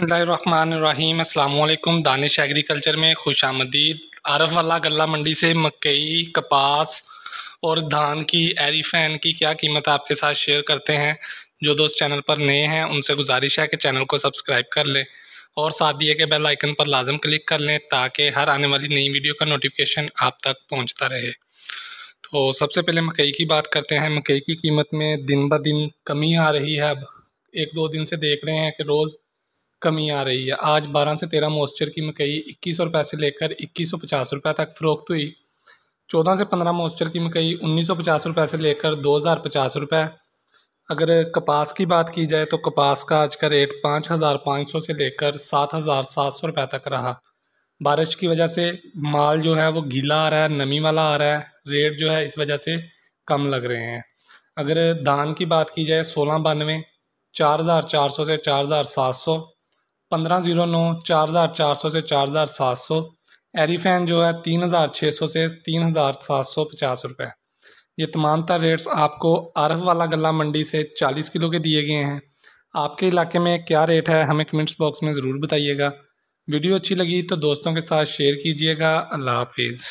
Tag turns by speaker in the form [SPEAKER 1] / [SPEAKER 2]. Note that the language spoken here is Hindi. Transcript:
[SPEAKER 1] बसमीम अल्लाम दानिश एग्रीकल्चर में खुश आमदीद आरफ वाला गला मंडी से मकई कपास और धान की एरीफैन की क्या कीमत आपके साथ शेयर करते हैं जो दोस्त चैनल पर नए हैं उनसे गुजारिश है कि चैनल को सब्सक्राइब कर लें और साथ ही के बेल आइकन पर लाजम क्लिक कर लें ताकि हर आने वाली नई वीडियो का नोटिफिकेशन आप तक पहुँचता रहे तो सबसे पहले मकई की बात करते हैं मकई की कीमत में दिन ब दिन कमी आ रही है अब एक दो दिन से देख रहे हैं कि रोज़ कमी आ रही है आज 12 से 13 मोस्चर की मकई इक्कीस रुपए से लेकर इक्कीस सौ पचास रुपये तक फ़रोख्त हुई 14 से 15 मोस्चर की मकई उन्नीस सौ पचास रुपये से लेकर दो हज़ार पचास रुपये अगर कपास की बात की जाए तो कपास का आज का रेट पाँच हज़ार पाँच सौ से लेकर सात हज़ार सात सौ रुपये तक रहा बारिश की वजह से माल जो है वो गीला आ रहा है नमी वाला आ रहा है रेट जो है इस वजह से कम लग रहे हैं अगर धान की बात की जाए सोलह बानवे चार हज़ार चार सौ से चार हज़ार सात सौ पंद्रह जीरो नौ चार हज़ार चार सौ से चार हज़ार सात सौ एरीफैन जो है तीन हज़ार छः सौ से तीन हज़ार सात सौ पचास रुपये ये तमाम तर रेट्स आपको आरफ वाला गला मंडी से चालीस किलो के दिए गए हैं आपके इलाके में क्या रेट है हमें कमेंट्स बॉक्स में ज़रूर बताइएगा वीडियो अच्छी लगी तो दोस्तों के साथ शेयर कीजिएगा अल्लाह हाफिज़